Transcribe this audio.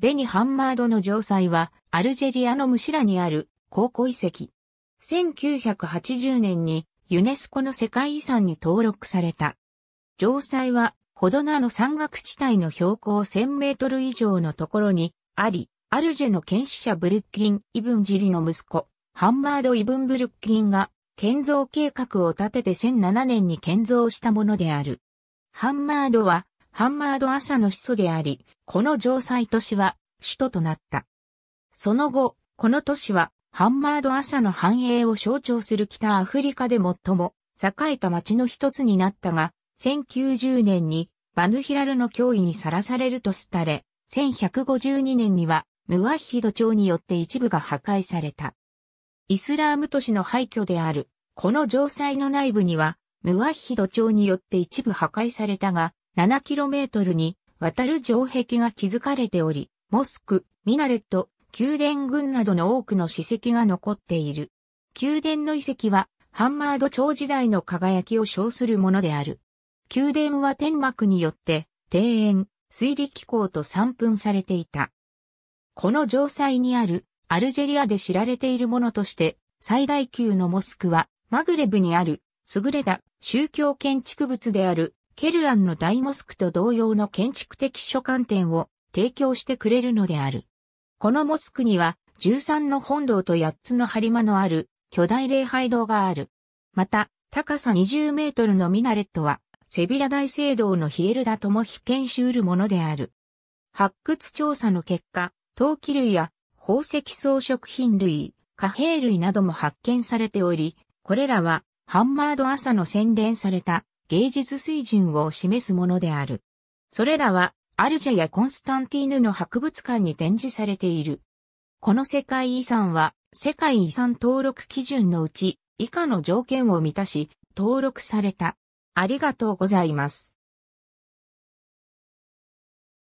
ベニ・ハンマードの城塞は、アルジェリアのムシラにある高校遺跡。1980年にユネスコの世界遺産に登録された。城塞は、ホドナの山岳地帯の標高1000メートル以上のところにあり、アルジェの剣士者ブルッキン・イブンジリの息子、ハンマード・イブンブルッキンが建造計画を立てて1007年に建造したものである。ハンマードはハンマード朝の始祖であり、この城塞都市は首都となった。その後、この都市はハンマード朝の繁栄を象徴する北アフリカで最も栄えた町の一つになったが、1090年にバヌヒラルの脅威にさらされると廃れ、1152年にはムワヒド朝によって一部が破壊された。イスラーム都市の廃墟である、この城塞の内部には、ムワヒド朝によって一部破壊されたが、7km にわたる城壁が築かれており、モスク、ミナレット、宮殿群などの多くの史跡が残っている。宮殿の遺跡は、ハンマード朝時代の輝きを称するものである。宮殿は天幕によって、庭園、水利機構と散分されていた。この城塞にある、アルジェリアで知られているものとして、最大級のモスクは、マグレブにある、優れた宗教建築物であるケルアンの大モスクと同様の建築的所観点を提供してくれるのである。このモスクには13の本堂と8つの張間のある巨大礼拝堂がある。また、高さ20メートルのミナレットは、セビラ大聖堂のヒエルダとも被験しうるものである。発掘調査の結果、陶器類や宝石装飾品類、貨幣類なども発見されており、これらはハンマード朝の洗練された芸術水準を示すものである。それらは、アルジャやコンスタンティーヌの博物館に展示されている。この世界遺産は、世界遺産登録基準のうち、以下の条件を満たし、登録された。ありがとうございます。